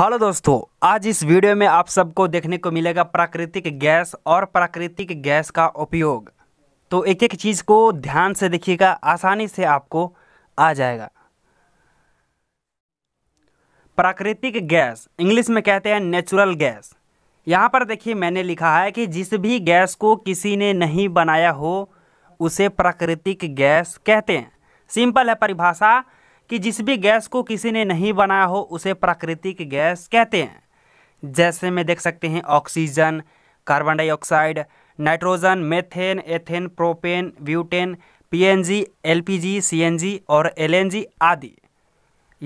hello दोस्तों आज इस वीडियो में आप सबको देखने को मिलेगा प्राकृतिक गैस और प्राकृतिक गैस का उपयोग तो एक एक चीज़ को ध्यान से देखिएगा आसानी से आपको आ जाएगा प्राकृतिक गैस इंग्लिश में कहते हैं नेचुरल गैस यहाँ पर देखिए मैंने लिखा है कि जिस भी गैस को किसी ने नहीं बनाया हो उसे प्राकृतिक गैस कहते हैं सिंपल है परिभाषा कि जिस भी गैस को किसी ने नहीं बनाया हो उसे प्राकृतिक गैस कहते हैं जैसे में देख सकते हैं oxygen carbon dioxide nitrogen methane ethane propane butane PNG LPG CNG और एलएनजी आदि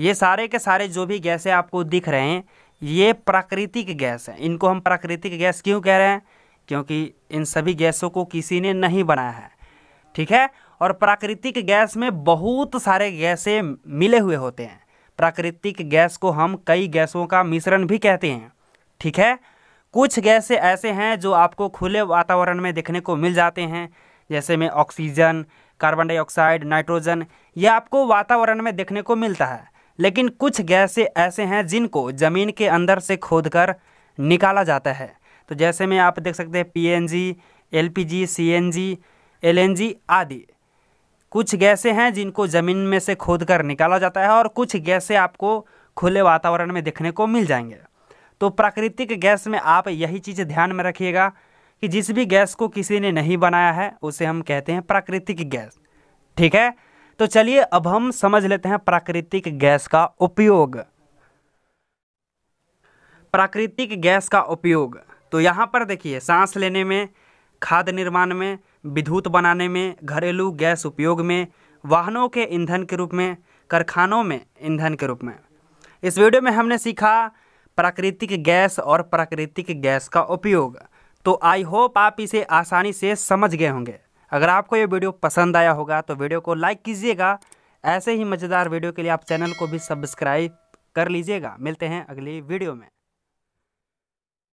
ये सारे के सारे जो भी गैसें आपको दिख रहे हैं ये प्राकृतिक गैस हैं इनको हम प्राकृतिक गैस क्यों कह रहे हैं क्योंकि इन सभी गैसों को किसी ने नहीं बनाया है ठीक है और प्राकृतिक गैस में बहुत सारे गैसें मिले हुए होते हैं प्राकृतिक गैस को हम कई गैसों का मिश्रण भी कहते हैं ठीक है कुछ गैसें ऐसे हैं जो आपको खुले वातावरण में देखने को मिल जाते हैं जैसे में ऑक्सीजन कार्बन डाइऑक्साइड नाइट्रोजन यह आपको वातावरण में देखने को मिलता है लेकिन कुछ गैसें ऐसे हैं जिनको ज़मीन के अंदर से कर निकाला जाता है तो जैसे में आप देख सकते हैं जी एल एन जी आदि कुछ गैसें हैं जिनको ज़मीन में से खोद कर निकाला जाता है और कुछ गैसें आपको खुले वातावरण में देखने को मिल जाएंगे तो प्राकृतिक गैस में आप यही चीज़ ध्यान में रखिएगा कि जिस भी गैस को किसी ने नहीं बनाया है उसे हम कहते हैं प्राकृतिक गैस ठीक है तो चलिए अब हम समझ लेते हैं प्राकृतिक गैस का उपयोग प्राकृतिक गैस का उपयोग तो यहाँ पर देखिए सांस लेने में खाद निर्माण में विद्युत बनाने में घरेलू गैस उपयोग में वाहनों के ईंधन के रूप में कारखानों में ईंधन के रूप में इस वीडियो में हमने सीखा प्राकृतिक गैस और प्राकृतिक गैस का उपयोग तो आई होप आप इसे आसानी से समझ गए होंगे अगर आपको ये वीडियो पसंद आया होगा तो वीडियो को लाइक कीजिएगा ऐसे ही मज़ेदार वीडियो के लिए आप चैनल को भी सब्सक्राइब कर लीजिएगा मिलते हैं अगली वीडियो में